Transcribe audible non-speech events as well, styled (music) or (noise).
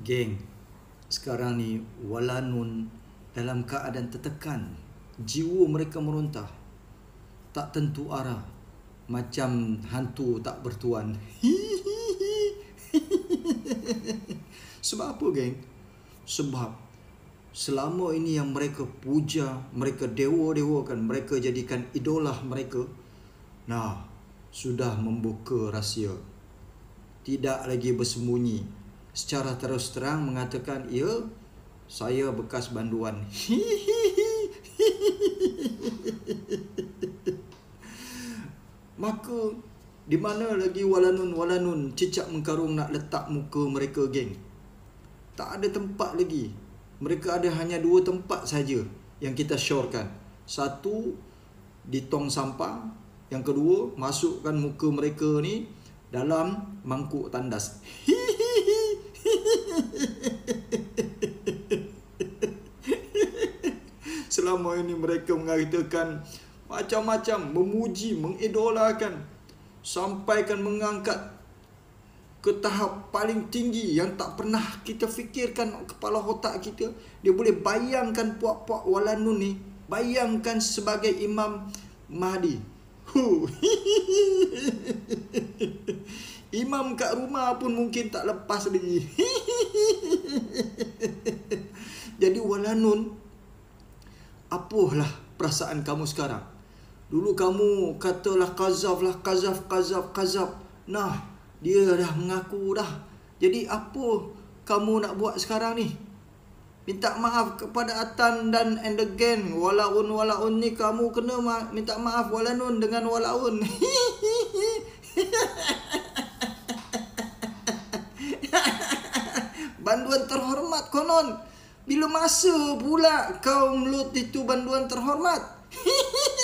geng sekarang ni walanun dalam keadaan tertekan jiwa mereka merontah tak tentu arah macam hantu tak bertuan (laughs) sebab apa geng sebab selama ini yang mereka puja mereka dewa-dewakan mereka jadikan idolah mereka nah sudah membuka rahsia tidak lagi bersembunyi secara terus terang mengatakan ia ya, saya bekas banduan. (laughs) Maka di mana lagi walanun walanun cicak mengkarung nak letak muka mereka geng? Tak ada tempat lagi. Mereka ada hanya dua tempat saja yang kita syorkan. Satu di tong sampah, yang kedua masukkan muka mereka ni dalam mangkuk tandas. Hihihi. (laughs) (laughs) Selama ini mereka mengaritakan macam-macam memuji, mengidolakan sampaikan mengangkat ke tahap paling tinggi yang tak pernah kita fikirkan kepala otak kita dia boleh bayangkan puak-puak walanun ni bayangkan sebagai imam Mahdi (laughs) imam kat rumah pun mungkin tak lepas lagi (laughs) (laughs) Jadi walanun apalah perasaan kamu sekarang? Dulu kamu katalah kazaf lah, kazaf, kazaf, kazaf. Nah, dia dah mengaku dah. Jadi apa kamu nak buat sekarang ni? Minta maaf kepada Atan dan and the gang. Walaun walaun ni kamu kena ma- minta maaf walanun dengan walaun. (laughs) banduan terhormat konon. Bila masa pula kaum Lut itu banduan terhormat? (laughs)